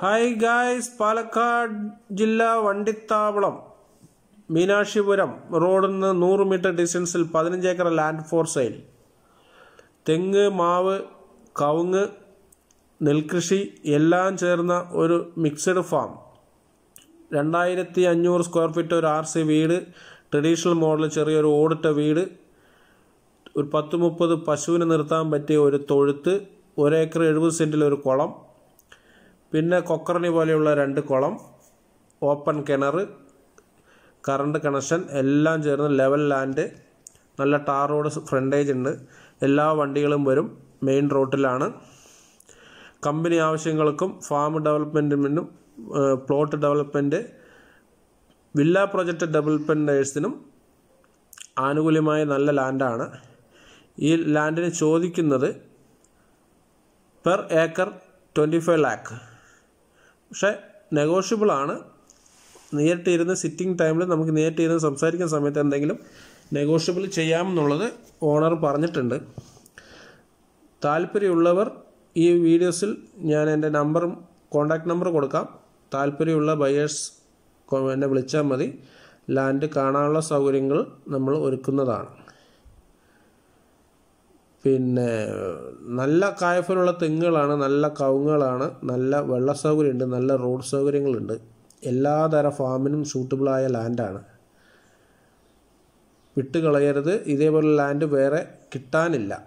hi guys Palakkad ജില്ല വണ്ടിത്താവളം മീനാക്ഷിപുരം റോഡിൽ നിന്ന് നൂറ് മീറ്റർ ഡിസ്റ്റൻസിൽ പതിനഞ്ച് ഏക്കർ ലാൻഡ് ഫോർ സെയിൽ തെങ്ങ് മാവ് കവുങ്ങ് നെൽകൃഷി എല്ലാം ചേർന്ന ഒരു മിക്സഡ് ഫാം രണ്ടായിരത്തി അഞ്ഞൂറ് സ്ക്വയർ ഫീറ്റ് ഒരു ആർ സി വീട് ട്രഡീഷണൽ മോഡൽ ചെറിയൊരു ഓടിട്ട വീട് ഒരു പത്ത് മുപ്പത് പശുവിന് നിർത്താൻ പറ്റിയ ഒരു തൊഴുത്ത് ഒരേക്കർ എഴുപത് സെൻറ്റിൽ ഒരു കുളം പിന്നെ കൊക്കറണി പോലെയുള്ള രണ്ട് കുളം ഓപ്പൺ കിണർ കറണ്ട് കണക്ഷൻ എല്ലാം ചേർന്ന് ലെവൽ ലാൻഡ് നല്ല ടാർ റോഡ് ഫ്രണ്ടേജ് ഉണ്ട് എല്ലാ വണ്ടികളും വരും മെയിൻ റോട്ടിലാണ് കമ്പനി ആവശ്യങ്ങൾക്കും ഫാം ഡെവലപ്മെൻറ്റിനും പ്ലോട്ട് ഡെവലപ്മെൻറ്റ് വില്ല പ്രൊജക്റ്റ് ഡെവലപ്മെൻറ്റേഴ്സിനും ആനുകൂല്യമായ നല്ല ലാൻഡാണ് ഈ ലാൻഡിന് ചോദിക്കുന്നത് per acre twenty five lakh പക്ഷെ നെഗോഷ്യബിൾ ആണ് നേരിട്ടിരുന്ന് സിറ്റിംഗ് ടൈമിൽ നമുക്ക് നേരിട്ടിരുന്ന് സംസാരിക്കുന്ന സമയത്ത് എന്തെങ്കിലും നെഗോഷ്യബിൾ ചെയ്യാമെന്നുള്ളത് ഓണർ പറഞ്ഞിട്ടുണ്ട് താല്പര്യമുള്ളവർ ഈ വീഡിയോസിൽ ഞാൻ എൻ്റെ നമ്പറും കോൺടാക്റ്റ് നമ്പർ കൊടുക്കാം താല്പര്യമുള്ള ബയേഴ്സ് എന്നെ വിളിച്ചാൽ മതി ലാൻഡ് കാണാനുള്ള സൗകര്യങ്ങൾ നമ്മൾ ഒരുക്കുന്നതാണ് പിന്നെ നല്ല കായഫലുള്ള തെങ്ങുകളാണ് നല്ല കവുങ്ങുകളാണ് നല്ല വെള്ള സൗകര്യമുണ്ട് നല്ല റോഡ് സൗകര്യങ്ങളുണ്ട് എല്ലാതര ഫാമിനും സൂട്ടബിളായ ലാൻഡാണ് വിട്ടുകളയരുത് കളയരുത് ഇതേപോലെ ലാൻഡ് വേറെ കിട്ടാനില്ല